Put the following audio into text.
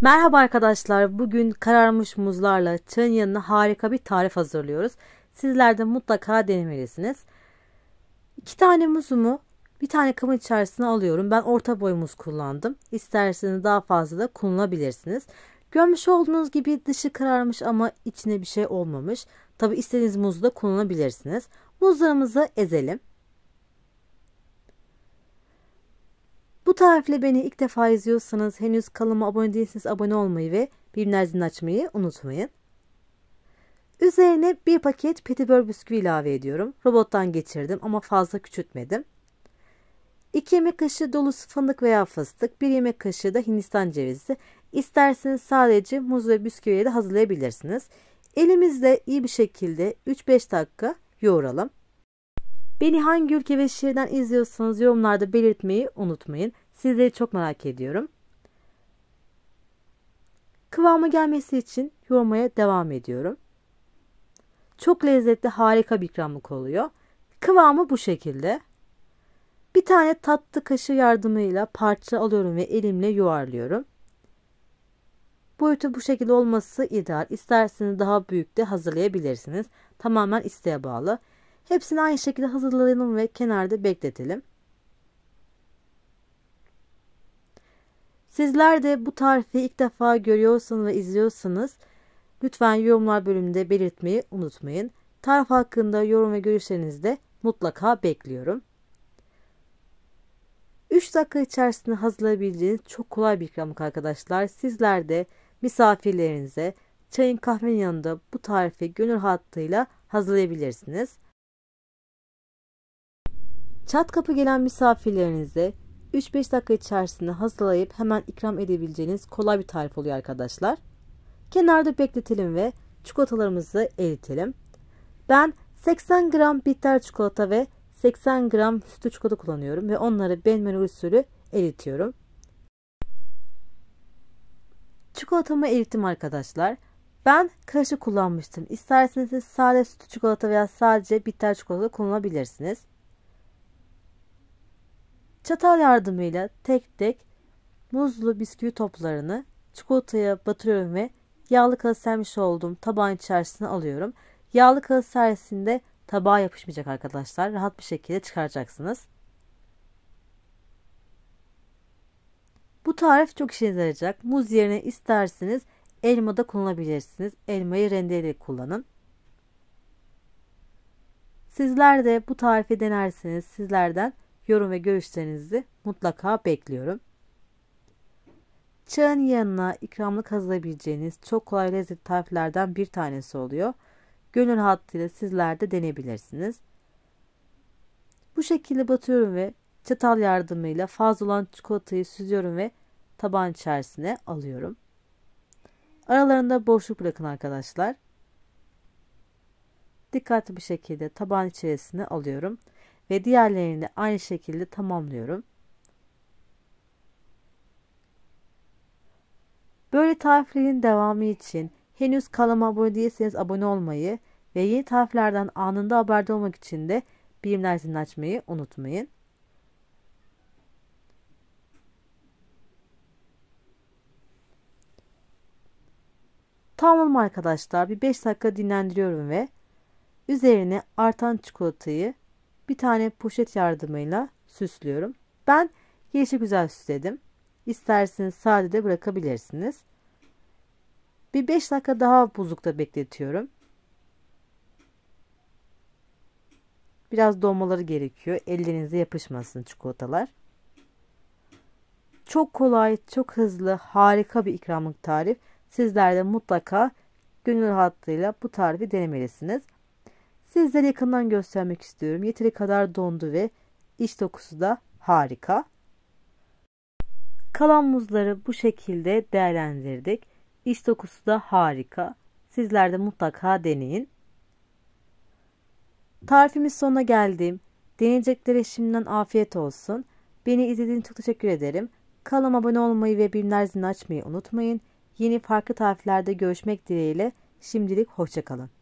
Merhaba arkadaşlar. Bugün kararmış muzlarla çayın yanına harika bir tarif hazırlıyoruz. Sizler de mutlaka denemelisiniz. İki tane muzumu bir tane kabın içerisine alıyorum. Ben orta boy muz kullandım. İsterseniz daha fazla da kullanabilirsiniz. Görmüş olduğunuz gibi dışı kararmış ama içine bir şey olmamış. Tabi istediğiniz muzu da kullanabilirsiniz. Muzlarımızı ezelim. Bu tarifle beni ilk defa izliyorsanız henüz kanalıma abone değilseniz abone olmayı ve bilimler zilini açmayı unutmayın. Üzerine bir paket petibör bisküvi ilave ediyorum. Robottan geçirdim ama fazla küçültmedim. 2 yemek kaşığı dolusu fındık veya fıstık, 1 yemek kaşığı da hindistan cevizi. İsterseniz sadece muz ve bisküviyle de hazırlayabilirsiniz. Elimizle iyi bir şekilde 3-5 dakika yoğuralım. Beni hangi ülke ve şehirden izliyorsanız yorumlarda belirtmeyi unutmayın. Sizleri çok merak ediyorum. Kıvamı gelmesi için yoğurmaya devam ediyorum. Çok lezzetli harika bir ikramlık oluyor. Kıvamı bu şekilde. Bir tane tatlı kaşı yardımıyla parça alıyorum ve elimle yuvarlıyorum. Boyutu bu şekilde olması ideal. İsterseniz daha büyük de hazırlayabilirsiniz. Tamamen isteğe bağlı. Hepsini aynı şekilde hazırlayalım ve kenarda bekletelim. Sizler de bu tarifi ilk defa görüyorsunuz ve izliyorsanız lütfen yorumlar bölümünde belirtmeyi unutmayın. Tarif hakkında yorum ve görüşlerinizi de mutlaka bekliyorum. 3 dakika içerisinde hazırlayabileceğiniz çok kolay bir ikramlık arkadaşlar. Sizler de misafirlerinize çayın kahvenin yanında bu tarifi gönül hattıyla hazırlayabilirsiniz. Çat kapı gelen misafirlerinize 3-5 dakika içerisinde hazırlayıp hemen ikram edebileceğiniz kolay bir tarif oluyor arkadaşlar. Kenarda bekletelim ve çikolatalarımızı eritelim. Ben 80 gram bitter çikolata ve 80 gram sütlü çikolata kullanıyorum ve onları benmen usulü eritiyorum. Çikolatamı erittim arkadaşlar. Ben kaşık kullanmıştım. İsterseniz sade sütlü çikolata veya sadece bitter çikolata kullanabilirsiniz. Çatal yardımıyla tek tek muzlu bisküvi toplarını çikolataya batırıyorum ve yağlı kağıt sermiş olduğum tabağın içerisine alıyorum. Yağlı kağıt servisinde tabağa yapışmayacak arkadaşlar. Rahat bir şekilde çıkaracaksınız. Bu tarif çok işe yarayacak. Muz yerine isterseniz elma da kullanabilirsiniz. Elmayı rendeyle kullanın. Sizler de bu tarifi denerseniz sizlerden Yorum ve görüşlerinizi mutlaka bekliyorum. Çağın yanına ikramlık hazırlayabileceğiniz çok kolay lezzet tariflerden bir tanesi oluyor. Gönül rahatlığıyla sizler de denebilirsiniz. Bu şekilde batıyorum ve çatal yardımıyla fazla olan çikolatayı süzüyorum ve tabağın içerisine alıyorum. Aralarında boşluk bırakın arkadaşlar. Dikkatli bir şekilde tabağın içerisine alıyorum ve diğerlerini de aynı şekilde tamamlıyorum. Böyle tariflerin devamı için henüz kanalıma abone değilseniz abone olmayı ve yeni tariflerden anında haberdar olmak için de bilimler zilini açmayı unutmayın. Tamam arkadaşlar bir 5 dakika dinlendiriyorum ve üzerine artan çikolatayı bir tane poşet yardımıyla süslüyorum. Ben yeşil güzel süsledim. İsterseniz sade de bırakabilirsiniz. Bir 5 dakika daha buzlukta bekletiyorum. Biraz donmaları gerekiyor. Ellerinize yapışmasın çikolatalar. Çok kolay, çok hızlı, harika bir ikramlık tarif. Sizler de mutlaka gönül rahatlığıyla bu tarifi denemelisiniz. Sizlere yakından göstermek istiyorum. Yeteri kadar dondu ve iç dokusu da harika. Kalan muzları bu şekilde değerlendirdik. İç dokusu da harika. Sizler de mutlaka deneyin. Tarifimiz sonuna geldim. Deneyeceklere şimdiden afiyet olsun. Beni izlediğiniz için çok teşekkür ederim. Kanalıma abone olmayı ve bilimler zilini açmayı unutmayın. Yeni farklı tariflerde görüşmek dileğiyle. Şimdilik hoşçakalın.